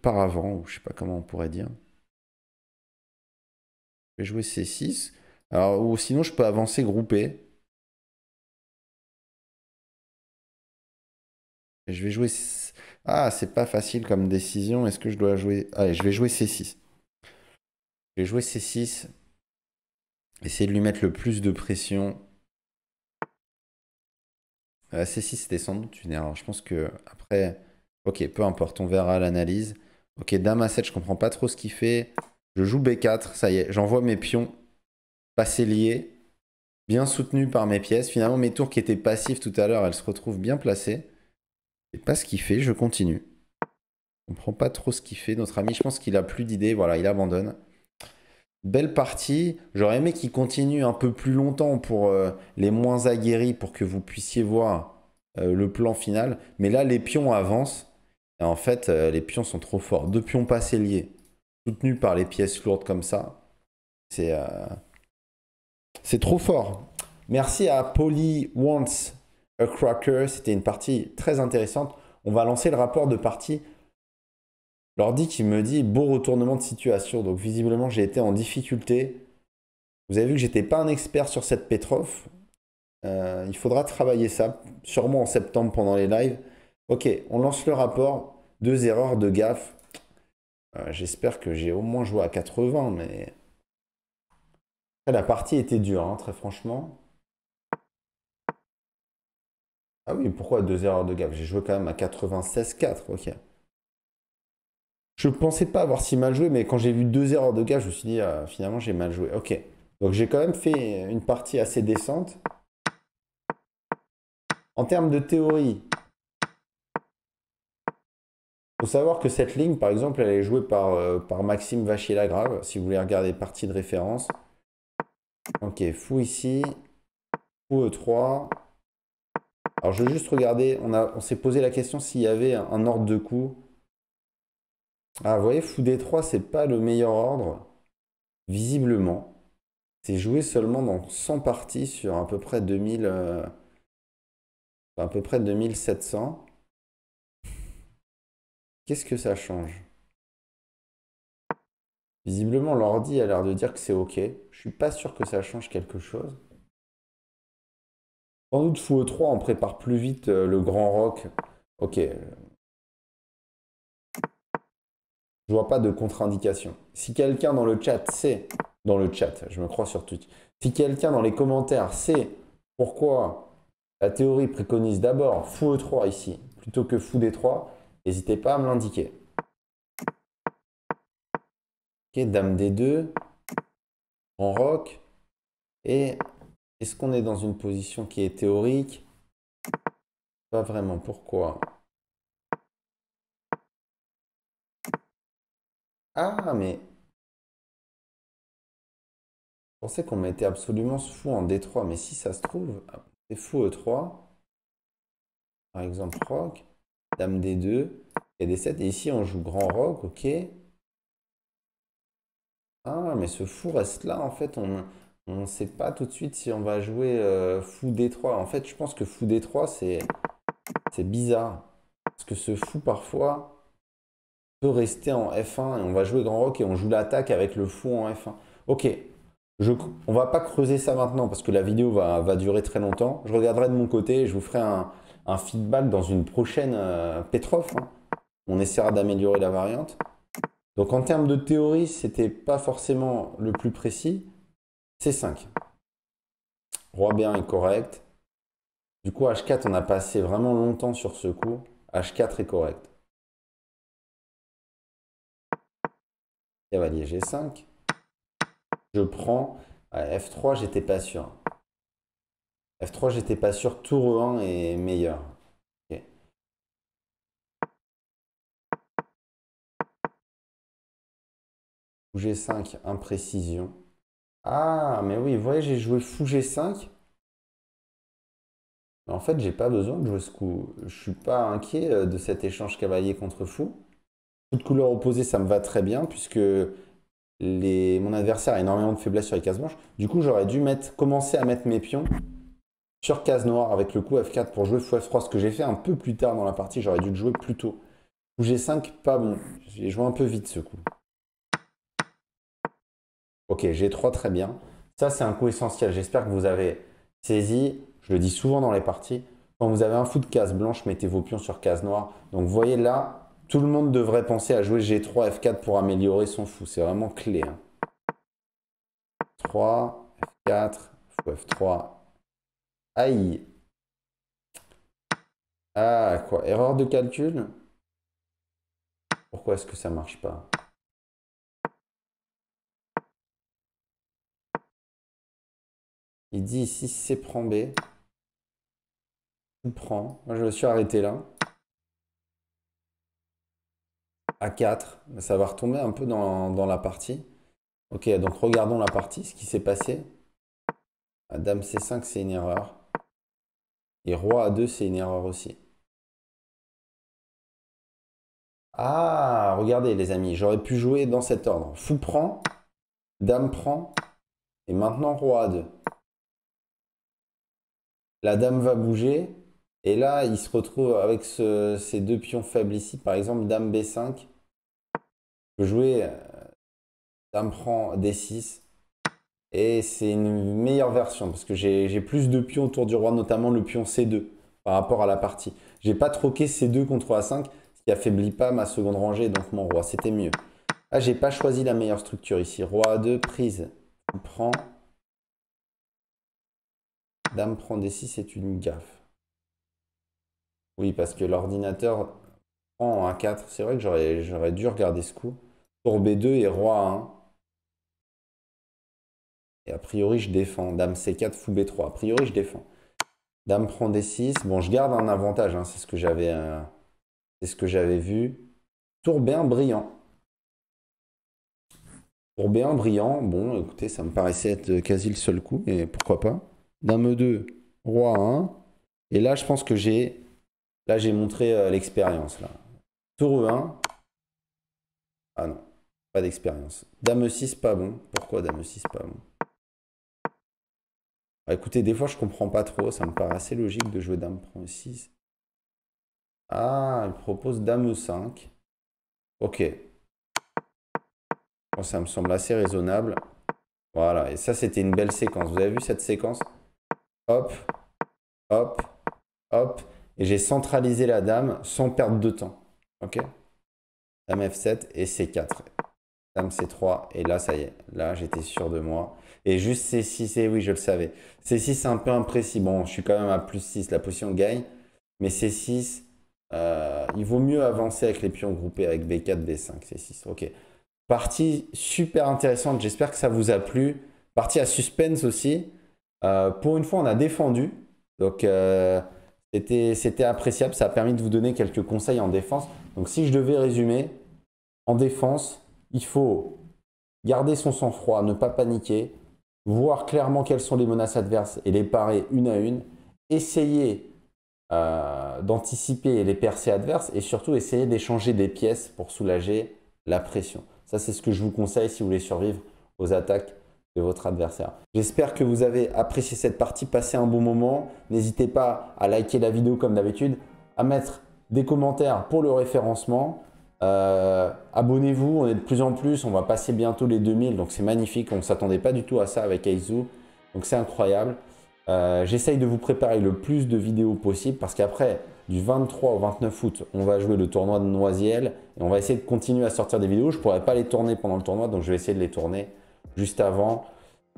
paravent, ou je sais pas comment on pourrait dire. Je vais jouer C6. Alors, ou sinon, je peux avancer groupé. Je vais jouer. Ah, c'est pas facile comme décision. Est-ce que je dois jouer. Allez, je vais jouer C6. Je vais jouer C6. Essayer de lui mettre le plus de pression. Ah, C6, c'était sans doute une erreur. Je pense que après. Ok, peu importe, on verra l'analyse. Ok, dame A7, je comprends pas trop ce qu'il fait. Je joue B4, ça y est, j'envoie mes pions passé liés, bien soutenus par mes pièces. Finalement, mes tours qui étaient passifs tout à l'heure, elles se retrouvent bien placées sais pas ce qu'il fait, je continue. Je comprends pas trop ce qu'il fait, notre ami. Je pense qu'il a plus d'idées, voilà, il abandonne. Belle partie. J'aurais aimé qu'il continue un peu plus longtemps pour euh, les moins aguerris, pour que vous puissiez voir euh, le plan final. Mais là, les pions avancent. Et en fait, euh, les pions sont trop forts. Deux pions passés liés, soutenus par les pièces lourdes comme ça. C'est c'est trop fort. Merci à Polly Wants a Cracker, c'était une partie très intéressante. On va lancer le rapport de partie. L'ordi qui me dit beau retournement de situation. Donc visiblement, j'ai été en difficulté. Vous avez vu que j'étais pas un expert sur cette Petrov. Euh, il faudra travailler ça, sûrement en septembre pendant les lives. Ok, on lance le rapport. Deux erreurs de gaffe. Euh, j'espère que j'ai au moins joué à 80, mais... La partie était dure, hein, très franchement. Ah oui, pourquoi deux erreurs de gaffe J'ai joué quand même à 96-4, ok. Je pensais pas avoir si mal joué, mais quand j'ai vu deux erreurs de gaffe, je me suis dit, euh, finalement, j'ai mal joué. Ok. Donc j'ai quand même fait une partie assez décente. En termes de théorie, faut savoir que cette ligne, par exemple, elle est jouée par, euh, Maxime Vachier-Lagrave, si vous voulez regarder partie de référence. Ok, fou ici, fou E3, alors, je veux juste regarder. On, s'est posé la question s'il y avait un, ordre de coup. Ah, vous voyez, fou D3, c'est pas le meilleur ordre. Visiblement, c'est joué seulement dans 100 parties sur à peu près 2000, euh, peu près 2700. Qu'est-ce que ça change Visiblement, l'ordi a l'air de dire que c'est OK. Je suis pas sûr que ça change quelque chose. Sans doute e 3, on prépare plus vite euh, le grand rock. Ok. Je vois pas de contre-indication. Si quelqu'un dans le chat sait, dans le chat, je me crois sur Twitch, si quelqu'un dans les commentaires sait pourquoi la théorie préconise d'abord Fou 3 e ici, plutôt que Fou des 3, n'hésitez pas à me l'indiquer. Ok, Dame D2, en rock, et est-ce qu'on est dans une position qui est théorique Pas vraiment. Pourquoi Ah, mais... Je pensais qu'on mettait absolument ce fou en D3, mais si ça se trouve, c'est fou E3, par exemple rock Dame D2, et D7, et ici on joue Grand rock ok. Ah, mais ce fou reste là, en fait, on on ne sait pas tout de suite si on va jouer euh, fou D3. En fait, je pense que fou D3, c'est bizarre. Parce que ce fou, parfois, peut rester en F1 et on va jouer grand rock et on joue l'attaque avec le fou en F1. Ok, on va pas creuser ça maintenant parce que la vidéo va, durer très longtemps. Je regarderai de mon côté et je vous ferai un, feedback dans une prochaine euh, hein. On essaiera d'améliorer la variante. Donc en termes de théorie, c'était pas forcément le plus précis. C5. Roi B1 est correct. Du coup, H4, on a passé vraiment longtemps sur ce coup. H4 est correct. Cavalier G5. Je prends. F3, j'étais pas sûr. F3, j'étais pas sûr. Tour E1 est meilleur. G5, imprécision. Ah, mais oui, vous voyez, j'ai joué fou G5. En fait, j'ai pas besoin de jouer ce coup. Je suis pas inquiet euh, de cet échange cavalier contre fou. Coup de couleur opposée, ça me va très bien puisque les... mon adversaire a énormément de faiblesse sur les cases blanches. Du coup, j'aurais dû mettre... commencer à mettre mes pions sur case noire avec le coup F4 pour jouer fou F3, ce que j'ai fait un peu plus tard dans la partie. J'aurais dû le jouer plus tôt. Fou G5, pas bon. J'ai joué un peu vite ce coup. Ok, G3, très bien. Ça, c'est un coup essentiel. J'espère que vous avez saisi. Je le dis souvent dans les parties. Quand vous avez un fou de case blanche, mettez vos pions sur case noire. Donc, vous voyez là, tout le monde devrait penser à jouer G3, F4 pour améliorer son fou. C'est vraiment clé. 3, F4, F3. Aïe. Ah, quoi Erreur de calcul Pourquoi est-ce que ça marche pas Il dit ici C prend B. fou prend. Moi, je me suis arrêté là. A4. Ça va retomber un peu dans, la partie. Ok, donc regardons la partie, ce qui s'est passé. Dame C5, c'est une erreur. Et Roi A2, c'est une erreur aussi. Ah, regardez les amis, j'aurais pu jouer dans cet ordre. Fou prend, Dame prend, et maintenant Roi A2 la dame va bouger, et là, il se retrouve avec ces deux pions faibles ici. Par exemple, dame B5. Je peux jouer euh, dame prend D6. Et c'est une meilleure version parce que j'ai plus de pions autour du roi, notamment le pion C2 par rapport à la partie. J'ai pas troqué C2 contre A5, ce qui affaiblit pas ma seconde rangée, donc mon roi. C'était mieux. Là, ah, j'ai pas choisi la meilleure structure ici. Roi A2, prise, prend, Dame prend D6, c'est une gaffe. Oui, parce que l'ordinateur prend A4. C'est vrai que j'aurais dû regarder ce coup. Tour B2 et Roi 1 Et a priori, je défends. Dame C4, Fou B3. A priori, je défends. Dame prend D6. Bon, je garde un avantage. Hein. C'est ce que j'avais euh, C'est ce que j'avais vu. Tour B1, brillant. Tour B1, brillant. Bon, écoutez, ça me paraissait être quasi le seul coup, mais pourquoi pas. Dame 2, Roi 1. Et là, je pense que j'ai. Là, j'ai montré euh, l'expérience. tour e 1. Ah non, pas d'expérience. Dame 6, pas bon. Pourquoi Dame 6, pas bon bah, Écoutez, des fois, je comprends pas trop. Ça me paraît assez logique de jouer Dame prend 6. Ah, elle propose Dame 5. Ok. ça me semble assez raisonnable. Voilà, et ça, c'était une belle séquence. Vous avez vu cette séquence hop, hop, hop. Et j'ai centralisé la dame sans perdre de temps. Ok Dame F7 et C4. Dame C3. Et là, ça y est. Là, j'étais sûr de moi. Et juste C6, et oui, je le savais. C6, c'est un peu imprécis. Bon, je suis quand même à plus 6. La position gagne. Mais C6, euh, il vaut mieux avancer avec les pions groupés, avec B4, B5, C6. Ok. Partie super intéressante. J'espère que ça vous a plu. Partie à suspense aussi. Euh, pour une fois, on a défendu. Donc, euh, c'était appréciable. Ça a permis de vous donner quelques conseils en défense. Donc, si je devais résumer, en défense, il faut garder son sang-froid, ne pas paniquer, voir clairement quelles sont les menaces adverses et les parer une à une. Essayer euh, d'anticiper les percées adverses et surtout essayer d'échanger des pièces pour soulager la pression. Ça, c'est ce que je vous conseille si vous voulez survivre aux attaques de votre adversaire. J'espère que vous avez apprécié cette partie, passez un bon moment. N'hésitez pas à liker la vidéo comme d'habitude, à mettre des commentaires pour le référencement. Euh, abonnez-vous, on est de plus en plus, on va passer bientôt les 2000, donc c'est magnifique, on ne s'attendait pas du tout à ça avec Aizu, donc c'est incroyable. Euh, j'essaye de vous préparer le plus de vidéos possible parce qu'après, du 23 au 29 août, on va jouer le tournoi de Noisiel et on va essayer de continuer à sortir des vidéos. Je ne pourrais pas les tourner pendant le tournoi, donc je vais essayer de les tourner juste avant.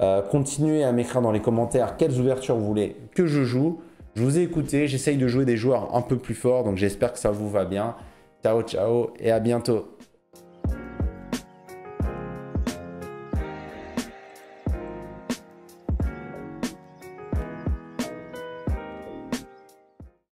Euh, continuez à m'écrire dans les commentaires quelles ouvertures vous voulez que je joue. Je vous ai écouté, j'essaye de jouer des joueurs un peu plus forts, donc j'espère que ça vous va bien. Ciao, ciao et à bientôt.